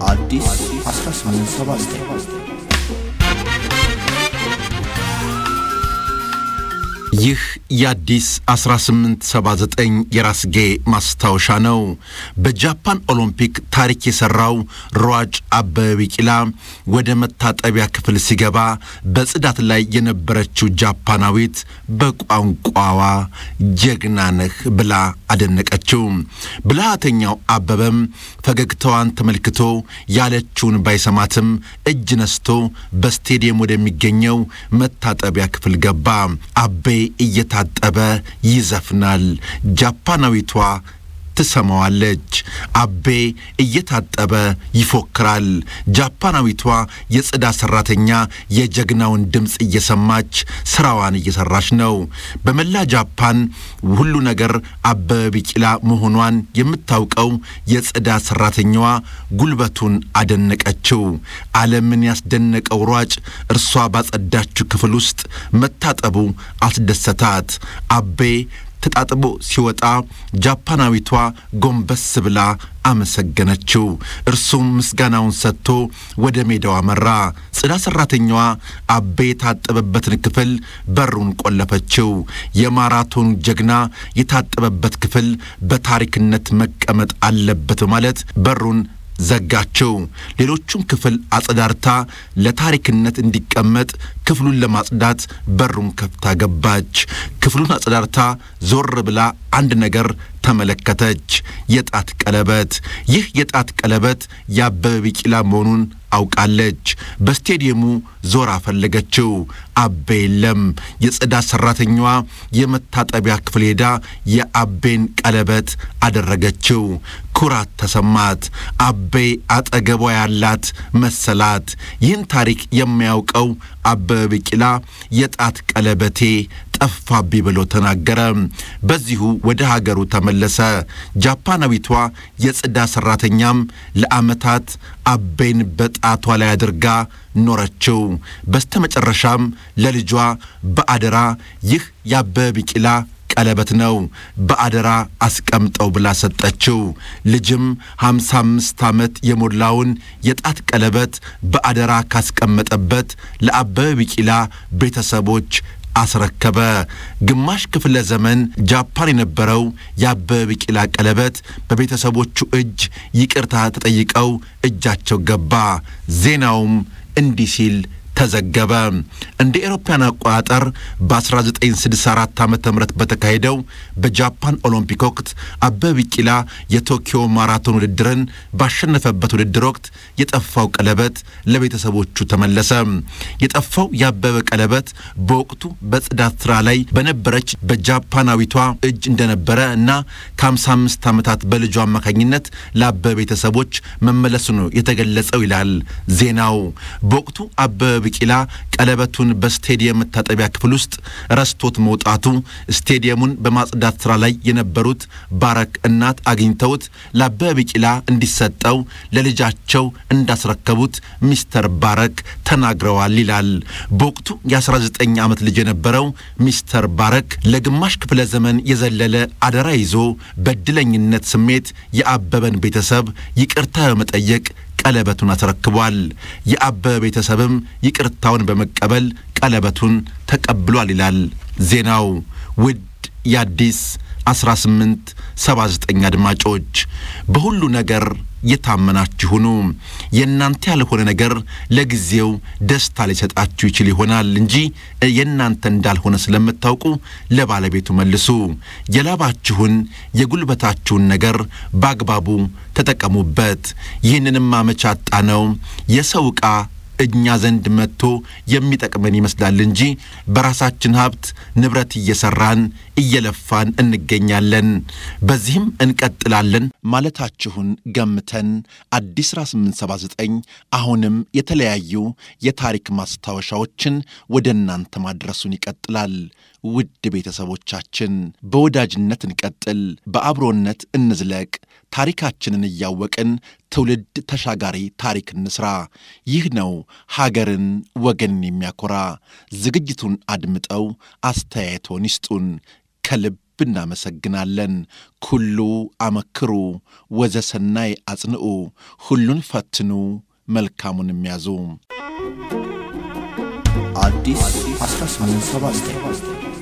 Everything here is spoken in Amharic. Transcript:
Artist Artist. Mansabastre. ይህ የአዲስ 1879 የራስጌ ማስታወሻ ነው። በጃፓን ኦሎምፒክ ታሪክ የሰራው ሯጭ አበበ ቢቂላ ወደ መታጠቢያ ክፍል ሲገባ በጽዳት ላይ የነበረችው ጃፓናዊት በቋንቋዋ ጀግና ነህ ብላ አደነቀችው። ብልሃተኛው አበበም ፈገግታዋን ተመልክቶ ያለችውን ባይሰማትም እጅ ነስቶ በስቴዲየም ወደሚገኘው መታጠቢያ ክፍል ገባ። አቤ እየታጠበ ይዘፍናል ጃፓናዊቷ ትሰማዋለች። አቤ እየታጠበ ይፎክራል። ጃፓናዊቷ የጽዳ ሰራተኛ የጀግናውን ድምፅ እየሰማች ስራዋን እየሰራች ነው። በመላ ጃፓን ሁሉ ነገር አበበ ቢቂላ መሆኗን የምታውቀው የጽዳ ሰራተኛዋ ጉልበቱን አደነቀችው። ዓለምን ያስደነቀው ሯጭ እርሷ ባጸዳችው ክፍል ውስጥ መታጠቡ አስደሰታት። አቤ ተጣጥቦ ሲወጣ ጃፓናዊቷ ጎንበስ ብላ አመሰገነችው። እርሱም ምስጋናውን ሰጥቶ ወደ ሜዳው አመራ። ጽዳ ሰራተኛዋ አቤ የታጠበበትን ክፍል በሩን ቆለፈችው። የማራቶን ጀግና የታጠበበት ክፍል በታሪክነት መቀመጥ አለበት በማለት በሩን ዘጋቸው። ሌሎቹን ክፍል አጸዳርታ ለታሪክነት እንዲቀመጥ ክፍሉን ለማጽዳት በሩን ከፍታ ገባች። ክፍሉን አጸዳርታ ዞር ብላ አንድ ነገር ተመለከተች። የጣት ቀለበት። ይህ የጣት ቀለበት የአበበ ቢቂላ መሆኑን አውቃለች። በስቴዲየሙ ዞራ ፈለገችው። አቤ የለም። የጽዳት ሰራተኛዋ የመታጠቢያ ክፍል ሄዳ የአቤን ቀለበት አደረገችው። ኩራት ተሰማት። አቤ አጠገቧ ያላት መሰላት። ይህን ታሪክ የሚያውቀው አበበ ቢቂላ የጣት ቀለበቴ ጠፋቢ ብሎ ተናገረ። በዚሁ ወደ ሀገሩ ተመለሰ። ጃፓናዊቷ የጽዳ ሰራተኛም ለአመታት አበይን በጣቷ ላይ አድርጋ ኖረችው። በስተመጨረሻም ለልጇ በአደራ ይህ የአበበ ቢቂላ ቀለበት ነው በአደራ አስቀምጠው ብላ ሰጠችው። ልጅም 55 ዓመት የሞላውን የጣት ቀለበት በአደራ ካስቀመጠበት ለአበበ ቢቂላ ቤተሰቦች አስረከበ። ግማሽ ክፍለ ዘመን ጃፓን የነበረው የአበበ ቢቂላ ቀለበት በቤተሰቦቹ እጅ ይቅርታ ተጠይቀው እጃቸው ገባ። ዜናውም እንዲህ ሲል ተዘገበ። እንደ ኤሮፓያን አቆጣጠር በ1964 ዓ ም በተካሄደው በጃፓን ኦሎምፒክ ወቅት አበበ ቢቂላ የቶኪዮ ማራቶን ውድድርን ባሸነፈበት ውድድር ወቅት የጠፋው ቀለበት ለቤተሰቦቹ ተመለሰ። የጠፋው የአበበ ቀለበት በወቅቱ በጽዳት ስራ ላይ በነበረች በጃፓናዊቷ እጅ እንደነበረ እና ከ55 ዓመታት በልጁ አማካኝነት ለአበበ ቤተሰቦች መመለሱ ነው የተገለጸው ይላል ዜናው። በወቅቱ አበበ ብቂላ ቀለበቱን በስቴዲየም መታጠቢያ ክፍል ውስጥ ረስቶት መውጣቱ ስቴዲየሙን በማጽዳት ስራ ላይ የነበሩት ባረክ እናት አግኝተውት ለአበበ ቢቂላ እንዲሰጠው ለልጃቸው እንዳስረከቡት ሚስተር ባረክ ተናግረዋል ይላል። በወቅቱ የ19 ዓመት ልጅ የነበረው ሚስተር ባረክ ለግማሽ ክፍለ ዘመን የዘለለ አደራ ይዞ በድለኝነት ስሜት የአበበን ቤተሰብ ይቅርታ በመጠየቅ ቀለበቱን አስረክቧል። የአበበ ቤተሰብም ይቅርታውን በመቀበል ቀለበቱን ተቀብሏል ይላል ዜናው። ውድ የአዲስ 1879 አድማጮች በሁሉ ነገር የታመናችሁ ሁኑ። የእናንተ ያልሆነ ነገር ለጊዜው ደስታ ሊሰጣችሁ ይችል ይሆናል እንጂ የእናንተ እንዳልሆነ ስለምታውቁ ለባለቤቱ መልሱ። የላባችሁን የጉልበታችሁን ነገር በአግባቡ ተጠቀሙበት። ይህንንም አመቻጣ ነው የሰው ዕቃ እኛ ዘንድ መጥቶ የሚጠቅመን ይመስላል እንጂ በራሳችን ሀብት ንብረት እየሰራን እየለፋን እንገኛለን። በዚህም እንቀጥላለን ማለታችሁን ገምተን አዲስ 1879 አሁንም የተለያዩ የታሪክ ማስታወሻዎችን ወደ እናንተ ማድረሱን ይቀጥላል። ውድ ቤተሰቦቻችን በወዳጅነት እንቀጥል፣ በአብሮነት እንዝለቅ። ታሪካችንን እያወቅን ትውልድ ተሻጋሪ ታሪክ እንስራ። ይህ ነው ሀገርን ወገንን የሚያኮራ። ዝግጅቱን አድምጠው አስተያየቶን ይስጡን። ከልብ እናመሰግናለን። ኩሉ አመክሩ ወዘሰናይ አጽንዑ፣ ሁሉን ፈትኑ መልካሙን ያዙ። አዲስ 1879